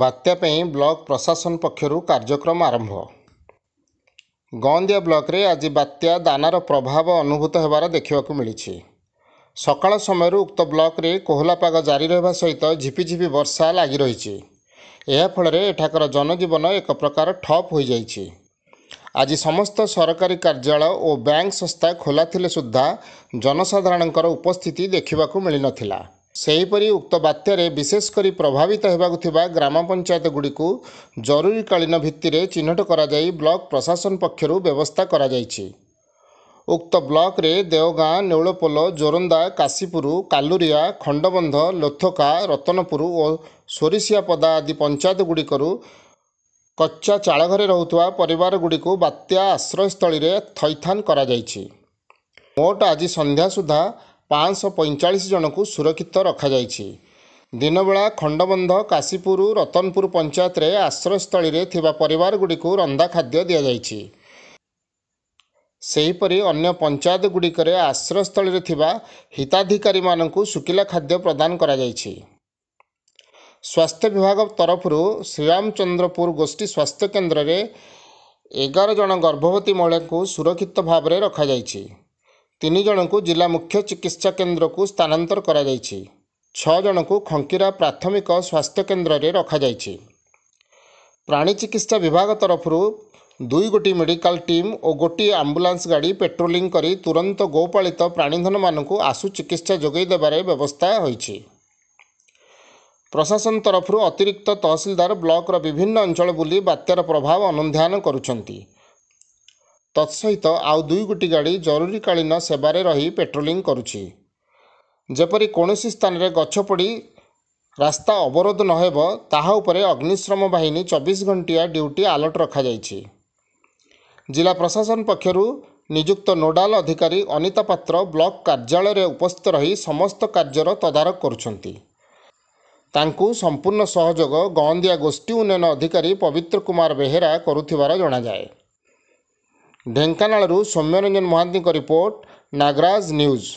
ବାତ୍ୟା ପାଇଁ ବ୍ଲକ ପ୍ରଶାସନ ପକ୍ଷରୁ କାର୍ଯ୍ୟକ୍ରମ ଆରମ୍ଭ ଗନ୍ଦିଆ ବ୍ଲକରେ ଆଜି ବାତ୍ୟା ଦାନାର ପ୍ରଭାବ ଅନୁଭୂତ ହେବାର ଦେଖିବାକୁ ମିଳିଛି ସକାଳ ସମୟରୁ ଉକ୍ତ ବ୍ଲକରେ କୋହଲା ପାଗ ଜାରି ରହିବା ସହିତ ଝିପିଝିପି ବର୍ଷା ଲାଗି ରହିଛି ଏହାଫଳରେ ଏଠାକାର ଜନଜୀବନ ଏକ ପ୍ରକାର ଠପ୍ ହୋଇଯାଇଛି ଆଜି ସମସ୍ତ ସରକାରୀ କାର୍ଯ୍ୟାଳୟ ଓ ବ୍ୟାଙ୍କ ସଂସ୍ଥା ଖୋଲା ଥିଲେ ସୁଦ୍ଧା ଜନସାଧାରଣଙ୍କର ଉପସ୍ଥିତି ଦେଖିବାକୁ ମିଳିନଥିଲା ସେହିପରି ଉକ୍ତ ବାତ୍ୟାରେ ବିଶେଷ କରି ପ୍ରଭାବିତ ହେବାକୁ ଥିବା ଗ୍ରାମ ପଞ୍ଚାୟତଗୁଡ଼ିକୁ ଜରୁରୀକାଳୀନ ଭିତ୍ତିରେ ଚିହ୍ନଟ କରାଯାଇ ବ୍ଲକ ପ୍ରଶାସନ ପକ୍ଷରୁ ବ୍ୟବସ୍ଥା କରାଯାଇଛି ଉକ୍ତ ବ୍ଲକରେ ଦେଓଗାଁ ନେଉଳପୋଲ ଜୋରନ୍ଦା କାଶୀପୁର କାଲୁରିଆ ଖଣ୍ଡବନ୍ଧ ଲୋଥକା ରତନପୁର ଓ ସୋରିସିଆପଦା ଆଦି ପଞ୍ଚାୟତଗୁଡ଼ିକରୁ କଚ୍ଚା ଚାଳଘରେ ରହୁଥିବା ପରିବାରଗୁଡ଼ିକୁ ବାତ୍ୟା ଆଶ୍ରୟସ୍ଥଳୀରେ ଥଇଥାନ କରାଯାଇଛି ମୋଟ ଆଜି ସନ୍ଧ୍ୟା ସୁଦ୍ଧା ପାଞ୍ଚଶହ ପଇଁଚାଳିଶ ଜଣଙ୍କୁ ସୁରକ୍ଷିତ ରଖାଯାଇଛି ଦିନବେଳା ଖଣ୍ଡବନ୍ଧ କାଶୀପୁର ରତନପୁର ପଞ୍ଚାୟତରେ ଆଶ୍ରୟସ୍ଥଳୀରେ ଥିବା ପରିବାରଗୁଡ଼ିକୁ ରନ୍ଧା ଖାଦ୍ୟ ଦିଆଯାଇଛି ସେହିପରି ଅନ୍ୟ ପଞ୍ଚାୟତଗୁଡ଼ିକରେ ଆଶ୍ରୟସ୍ଥଳୀରେ ଥିବା ହିତାଧିକାରୀମାନଙ୍କୁ ଶୁଖିଲା ଖାଦ୍ୟ ପ୍ରଦାନ କରାଯାଇଛି ସ୍ୱାସ୍ଥ୍ୟ ବିଭାଗ ତରଫରୁ ଶ୍ରୀରାମଚନ୍ଦ୍ରପୁର ଗୋଷ୍ଠୀ ସ୍ୱାସ୍ଥ୍ୟକେନ୍ଦ୍ରରେ ଏଗାର ଜଣ ଗର୍ଭବତୀ ମହିଳାଙ୍କୁ ସୁରକ୍ଷିତ ଭାବରେ ରଖାଯାଇଛି ତିନି ଜଣଙ୍କୁ ଜିଲ୍ଲା ମୁଖ୍ୟ ଚିକିତ୍ସା କେନ୍ଦ୍ରକୁ ସ୍ଥାନାନ୍ତର କରାଯାଇଛି ଛଅ ଜଣଙ୍କୁ ଖଙ୍କିରା ପ୍ରାଥମିକ ସ୍ୱାସ୍ଥ୍ୟକେନ୍ଦ୍ରରେ ରଖାଯାଇଛି ପ୍ରାଣୀ ଚିକିତ୍ସା ବିଭାଗ ତରଫରୁ ଦୁଇ ଗୋଟି ମେଡ଼ିକାଲ ଟିମ୍ ଓ ଗୋଟିଏ ଆମ୍ବୁଲାନ୍ସ ଗାଡ଼ି ପେଟ୍ରୋଲିଂ କରି ତୁରନ୍ତ ଗୋପାଳିତ ପ୍ରାଣୀଧନମାନଙ୍କୁ ଆଶୁ ଚିକିତ୍ସା ଯୋଗାଇ ଦେବାରେ ବ୍ୟବସ୍ଥା ହୋଇଛି ପ୍ରଶାସନ ତରଫରୁ ଅତିରିକ୍ତ ତହସିଲଦାର ବ୍ଲକର ବିଭିନ୍ନ ଅଞ୍ଚଳ ବୁଲି ବାତ୍ୟାର ପ୍ରଭାବ ଅନୁଧ୍ୟାନ କରୁଛନ୍ତି ତତ୍ସହିତ ଆଉ ଦୁଇ ଗୋଟି ଗାଡ଼ି ଜରୁରୀକାଳୀନ ସେବାରେ ରହି ପେଟ୍ରୋଲିଂ କରୁଛି ଯେପରି କୌଣସି ସ୍ଥାନରେ ଗଛ ପଡ଼ି ରାସ୍ତା ଅବରୋଧ ନ ହେବ ତାହା ଉପରେ ଅଗ୍ନିଶ୍ରମ ବାହିନୀ ଚବିଶ ଘଣ୍ଟିଆ ଡ୍ୟୁଟି ଆଲର୍ଟ ରଖାଯାଇଛି ଜିଲ୍ଲା ପ୍ରଶାସନ ପକ୍ଷରୁ ନିଯୁକ୍ତ ନୋଡାଲ ଅଧିକାରୀ ଅନିତା ପାତ୍ର ବ୍ଲକ କାର୍ଯ୍ୟାଳୟରେ ଉପସ୍ଥିତ ରହି ସମସ୍ତ କାର୍ଯ୍ୟର ତଦାରଖ କରୁଛନ୍ତି ତାଙ୍କୁ ସମ୍ପୂର୍ଣ୍ଣ ସହଯୋଗ ଗଅନ୍ଦିଆ ଗୋଷ୍ଠୀ ଉନ୍ନୟନ ଅଧିକାରୀ ପବିତ୍ର କୁମାର ବେହେରା କରୁଥିବାର ଜଣାଯାଏ ଢେଙ୍କାନାଳରୁ ସୌମ୍ୟରଞ୍ଜନ ମହାନ୍ତିଙ୍କ ରିପୋର୍ଟ ନାଗରାଜ ନ୍ୟୁଜ୍